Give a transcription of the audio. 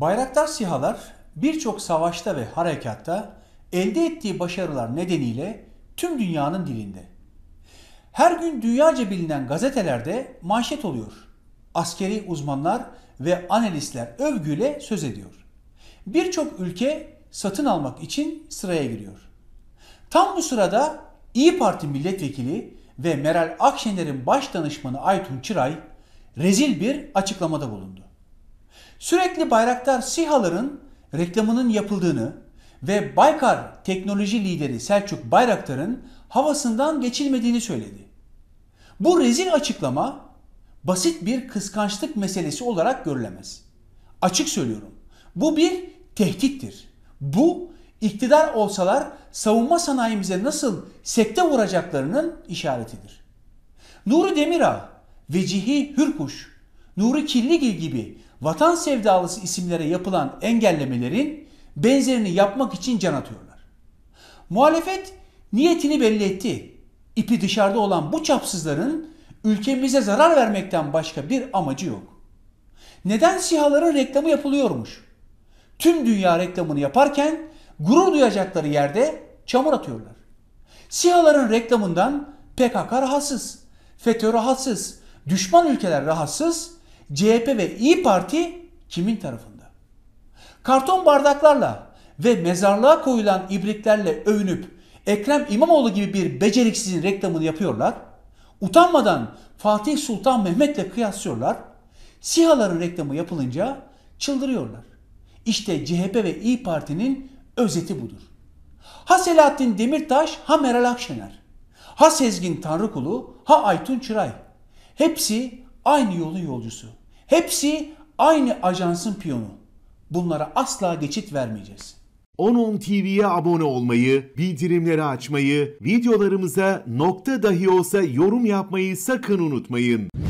Bayraktar SİHA'lar birçok savaşta ve harekatta elde ettiği başarılar nedeniyle tüm dünyanın dilinde. Her gün dünyaca bilinen gazetelerde manşet oluyor. Askeri uzmanlar ve analistler övgüyle söz ediyor. Birçok ülke satın almak için sıraya giriyor. Tam bu sırada İyi Parti milletvekili ve Meral Akşener'in baş danışmanı Aytun Çıray rezil bir açıklamada bulundu. Sürekli Bayraktar sihaların reklamının yapıldığını ve Baykar teknoloji lideri Selçuk Bayraktar'ın havasından geçilmediğini söyledi. Bu rezil açıklama basit bir kıskançlık meselesi olarak görülemez. Açık söylüyorum. Bu bir tehdittir. Bu iktidar olsalar savunma sanayimize nasıl sekte vuracaklarının işaretidir. Nuri Demirağ, Vecihi Hürkuş, Nuri Kirligil gibi vatan sevdalısı isimlere yapılan engellemelerin benzerini yapmak için can atıyorlar. Muhalefet niyetini belli etti. İpi dışarıda olan bu çapsızların ülkemize zarar vermekten başka bir amacı yok. Neden sihaların reklamı yapılıyormuş? Tüm dünya reklamını yaparken gurur duyacakları yerde çamur atıyorlar. Sihaların reklamından PKK rahatsız, FETÖ rahatsız, düşman ülkeler rahatsız, CHP ve İyi Parti kimin tarafında? Karton bardaklarla ve mezarlığa koyulan ibriklerle övünüp Ekrem İmamoğlu gibi bir beceriksizin reklamını yapıyorlar. Utanmadan Fatih Sultan Mehmet'le kıyaslıyorlar. SİHA'ların reklamı yapılınca çıldırıyorlar. İşte CHP ve İyi Parti'nin özeti budur. Ha Selahattin Demirtaş, ha Meral Akşener. Ha Sezgin Tanrıkulu, ha Aytun Çıray. Hepsi aynı yolun yolcusu. Hepsi aynı ajansın piyonu. Bunlara asla geçit vermeyeceğiz. 10 TV'ye abone olmayı, bildirimleri açmayı, videolarımıza nokta dahi olsa yorum yapmayı sakın unutmayın.